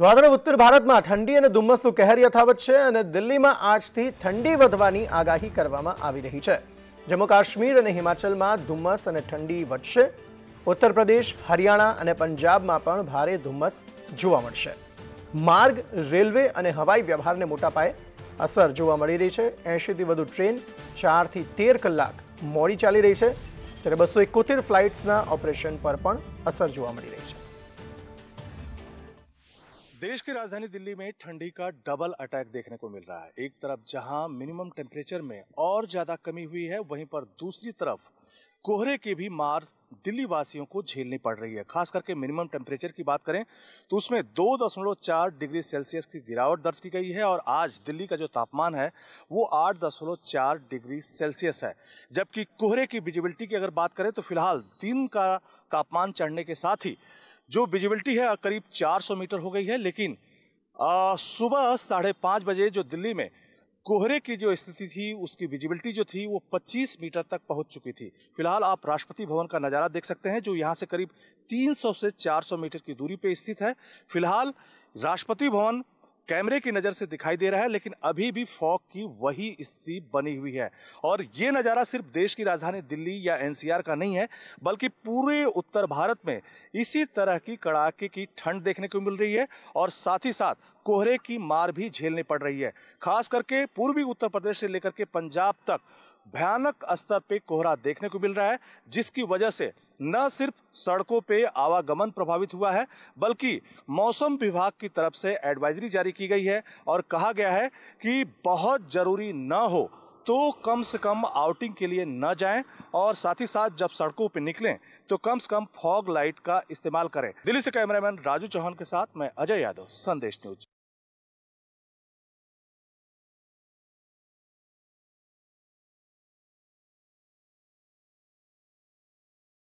વાદળો ઉત્તર ભારતમાં ઠંડી અને ધુમ્મસનું કહેર યથાવત છે અને દિલ્હીમાં આજથી ઠંડી વધવાની આગાહી કરવામાં આવી રહી છે જમ્મુ કાશ્મીર અને હિમાચલમાં ધુમ્મસ અને ઠંડી વધશે ઉત્તર પ્રદેશ હરિયાણા અને પંજાબમાં પણ ભારે ધુમ્મસ જોવા મળશે માર્ગ રેલવે અને હવાઈ વ્યવહારને મોટા પાયે અસર જોવા મળી રહી છે એંશીથી વધુ ટ્રેન ચારથી તેર કલાક મોડી ચાલી રહી છે ત્યારે બસો એકોતેર ફ્લાઇટ્સના ઓપરેશન પર પણ અસર જોવા મળી રહી છે देश की राजधानी दिल्ली में ठंडी का डबल अटैक देखने को मिल रहा है एक तरफ जहां मिनिमम टेम्परेचर में और ज्यादा कमी हुई है वहीं पर दूसरी तरफ कोहरे की भी मार दिल्ली वासियों को झेलनी पड़ रही है खास करके मिनिमम टेम्परेचर की बात करें तो उसमें दो दशमलव चार डिग्री सेल्सियस की गिरावट दर्ज की गई है और आज दिल्ली का जो तापमान है वो आठ दशमलव चार डिग्री सेल्सियस है जबकि कोहरे की विजिबिलिटी की अगर बात करें तो फिलहाल दिन का तापमान चढ़ने के साथ ही जो विजिबिलिटी है करीब 400 मीटर हो गई है लेकिन आ, सुबह साढ़े पाँच बजे जो दिल्ली में कोहरे की जो स्थिति थी उसकी विजिबिलिटी जो थी वो 25 मीटर तक पहुंच चुकी थी फिलहाल आप राष्ट्रपति भवन का नज़ारा देख सकते हैं जो यहाँ से करीब 300 से 400 मीटर की दूरी पर स्थित है फिलहाल राष्ट्रपति भवन कैमरे की नज़र से दिखाई दे रहा है लेकिन अभी भी फॉग की वही स्थिति बनी हुई है और ये नज़ारा सिर्फ देश की राजधानी दिल्ली या एनसीआर का नहीं है बल्कि पूरे उत्तर भारत में इसी तरह की कड़ाके की ठंड देखने को मिल रही है और साथ ही साथ कोहरे की मार भी झेलनी पड़ रही है खास करके पूर्वी उत्तर प्रदेश से लेकर के पंजाब तक भयानक स्तर पे कोहरा देखने को मिल रहा है जिसकी वजह से न सिर्फ सड़कों पे आवागमन प्रभावित हुआ है बल्कि मौसम विभाग की तरफ से एडवाइजरी जारी की गई है और कहा गया है कि बहुत ज़रूरी न हो तो कम से कम आउटिंग के लिए न जाएं और साथ ही साथ जब सड़कों पर निकलें तो कम से कम फॉग लाइट का इस्तेमाल करें दिल्ली से कैमरामैन राजू चौहान के साथ मैं अजय यादव संदेश न्यूज